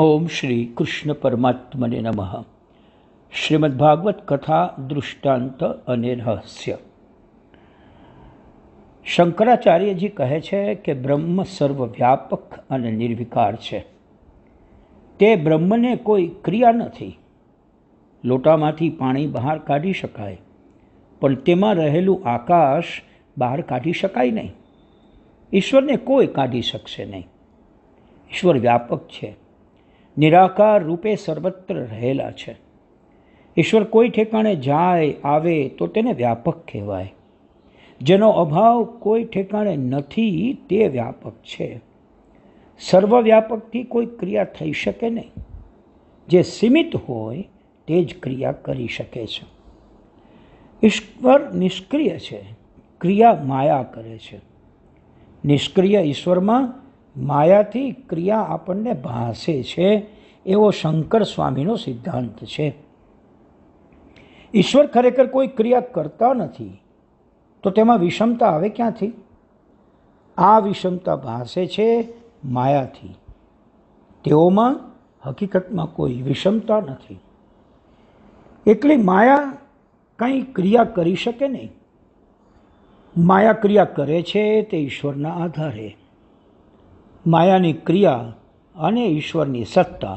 ઓમ શ્રી કૃષ્ણ પરમાત્મને નમઃ શ્રીમદ ભાગવત કથા દૃષ્ટાંત અને રહસ્ય શંકરાચાર્યજી કહે છે કે બ્રહ્મ સર્વવ્યાપક અને નિર્વિકાર છે તે બ્રહ્મને કોઈ ક્રિયા નથી લોટામાંથી પાણી બહાર કાઢી શકાય પણ તેમાં રહેલું આકાશ બહાર કાઢી શકાય નહીં ઈશ્વરને કોઈ કાઢી શકશે નહીં ઈશ્વર વ્યાપક છે નિરાકાર રૂપે સર્વત્ર રહેલા છે ઈશ્વર કોઈ ઠેકાણે જાય આવે તો તેને વ્યાપક કહેવાય જેનો અભાવ કોઈ ઠેકાણે નથી તે વ્યાપક છે સર્વવ્યાપકથી કોઈ ક્રિયા થઈ શકે નહીં જે સીમિત હોય તે જ ક્રિયા કરી શકે છે ઈશ્વર નિષ્ક્રિય છે ક્રિયા માયા કરે છે નિષ્ક્રિય ઈશ્વરમાં માયાથી ક્રિયા આપણને ભાસે છે એવો શંકર સ્વામીનો સિદ્ધાંત છે ઈશ્વર ખરેખર કોઈ ક્રિયા કરતા નથી તો તેમાં વિષમતા આવે ક્યાંથી આ વિષમતા ભાસે છે માયાથી તેઓમાં હકીકતમાં કોઈ વિષમતા નથી એટલે માયા કંઈ ક્રિયા કરી શકે નહીં માયા ક્રિયા કરે છે તે ઈશ્વરના આધારે માયાની ક્રિયા અને ઈશ્વરની સત્તા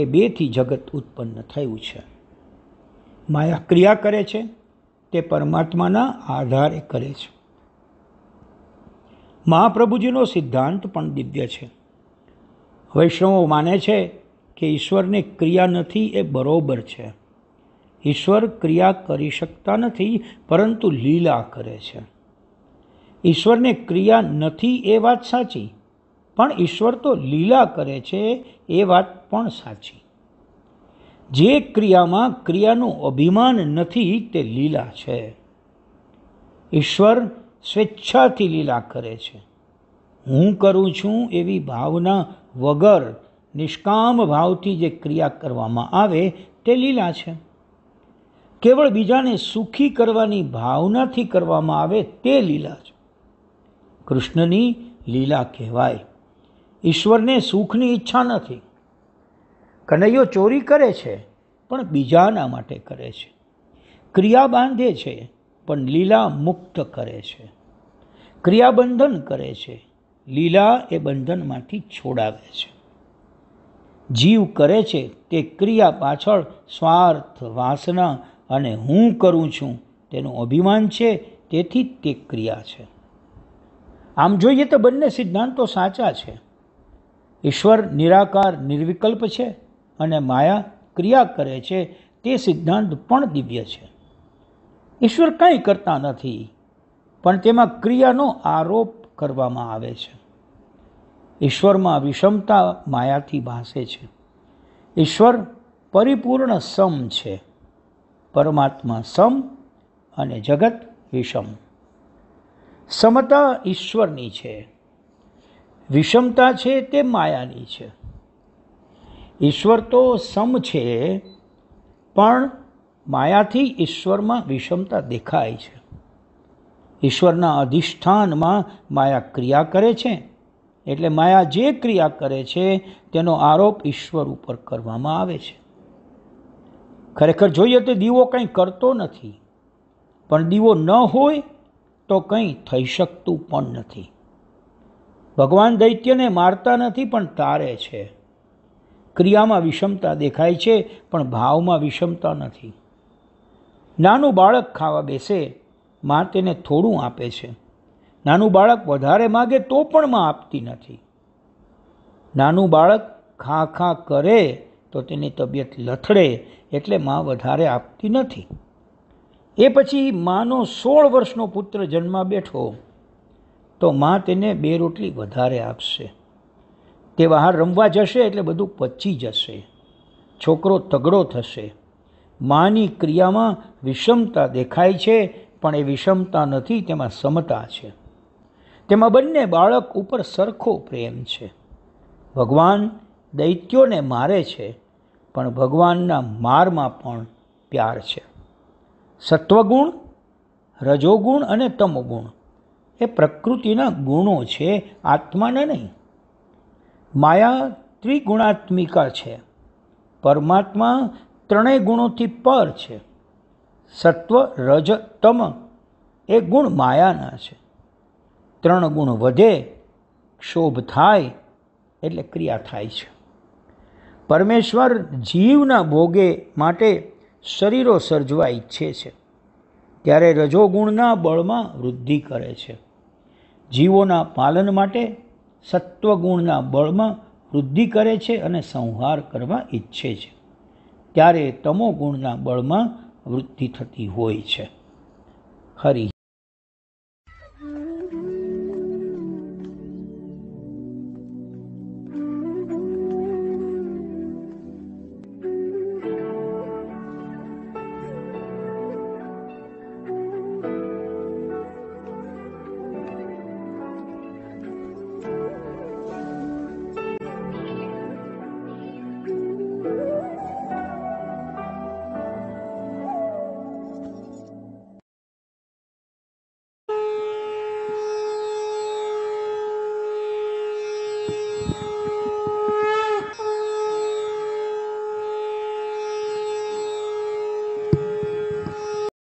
એ બેથી જગત ઉત્પન્ન થયું છે માયા ક્રિયા કરે છે તે પરમાત્માના આધારે કરે છે મહાપ્રભુજીનો સિદ્ધાંત પણ દિવ્ય છે વૈષ્ણવો માને છે કે ઈશ્વરની ક્રિયા નથી એ બરોબર છે ઈશ્વર ક્રિયા કરી શકતા નથી પરંતુ લીલા કરે છે ઈશ્વરને ક્રિયા નથી એ વાત સાચી પણ ઈશ્વર તો લીલા કરે છે એ વાત પણ સાચી જે ક્રિયામાં ક્રિયાનું અભિમાન નથી તે લીલા છે ઈશ્વર સ્વેચ્છાથી લીલા કરે છે હું કરું છું એવી ભાવના વગર નિષ્કામ ભાવથી જે ક્રિયા કરવામાં આવે તે લીલા છે કેવળ બીજાને સુખી કરવાની ભાવનાથી કરવામાં આવે તે લીલા છે કૃષ્ણની લીલા કહેવાય ઈશ્વરને સુખની ઈચ્છા નથી કનૈયો ચોરી કરે છે પણ બીજાના માટે કરે છે ક્રિયા બાંધે છે પણ લીલા મુક્ત કરે છે ક્રિયાબંધન કરે છે લીલા એ બંધનમાંથી છોડાવે છે જીવ કરે છે તે ક્રિયા પાછળ સ્વાર્થ વાસના અને હું કરું છું તેનું અભિમાન છે તેથી તે ક્રિયા છે આમ જોઈએ તો બંને સિદ્ધાંતો સાચા છે ઈશ્વર નિરાકાર નિર્વિકલ્પ છે અને માયા ક્રિયા કરે છે તે સિદ્ધાંત પણ દિવ્ય છે ઈશ્વર કંઈ કરતા નથી પણ તેમાં ક્રિયાનો આરોપ કરવામાં આવે છે ઈશ્વરમાં વિષમતા માયાથી ભાસે છે ઈશ્વર પરિપૂર્ણ સમ છે પરમાત્મા સમ અને જગત વિષમ સમતા ઈશ્વરની છે વિષમતા છે તે માયાની છે ઈશ્વર તો સમ છે પણ માયાથી ઈશ્વરમાં વિષમતા દેખાય છે ઈશ્વરના અધિષ્ઠાનમાં માયા ક્રિયા કરે છે એટલે માયા જે ક્રિયા કરે છે તેનો આરોપ ઈશ્વર ઉપર કરવામાં આવે છે ખરેખર જોઈએ તો દીવો કંઈ કરતો નથી પણ દીવો ન હોય તો કંઈ થઈ શકતું પણ નથી ભગવાન દૈત્યને મારતા નથી પણ તારે છે ક્રિયામાં વિષમતા દેખાય છે પણ ભાવમાં વિષમતા નથી નાનું બાળક ખાવા બેસે માં તેને થોડું આપે છે નાનું બાળક વધારે માગે તો પણ માં આપતી નથી નાનું બાળક ખા ખા કરે તો તેની તબિયત લથડે એટલે માં વધારે આપતી નથી એ પછી માનો સોળ વર્ષનો પુત્ર જન્મા બેઠો તો માં તેને બે રોટલી વધારે આપશે તે બહાર રમવા જશે એટલે બધું પચી જશે છોકરો તગડો થશે માની ક્રિયામાં વિષમતા દેખાય છે પણ એ વિષમતા નથી તેમાં સમતા છે તેમાં બંને બાળક ઉપર સરખો પ્રેમ છે ભગવાન દૈત્યોને મારે છે પણ ભગવાનના મારમાં પણ પ્યાર છે સત્વગુણ રજોગુણ અને તમોગુણ એ પ્રકૃતિના ગુણો છે આત્માના નહીં માયા ત્રિગુણાત્મિકા છે પરમાત્મા ત્રણેય ગુણોથી પર છે સત્વ રજ તમ એ ગુણ માયાના છે ત્રણ ગુણ વધે ક્ષોભ થાય એટલે ક્રિયા થાય છે પરમેશ્વર જીવના ભોગે માટે શરીરો સર્જવા ઈચ્છે છે ત્યારે રજોગુણના બળમાં વૃદ્ધિ કરે છે જીવોના પાલન માટે સત્વગુણના બળમાં વૃદ્ધિ કરે છે અને સંહાર કરવા ઈચ્છે છે ત્યારે તમો તમોગુણના બળમાં વૃદ્ધિ થતી હોય છે ખરી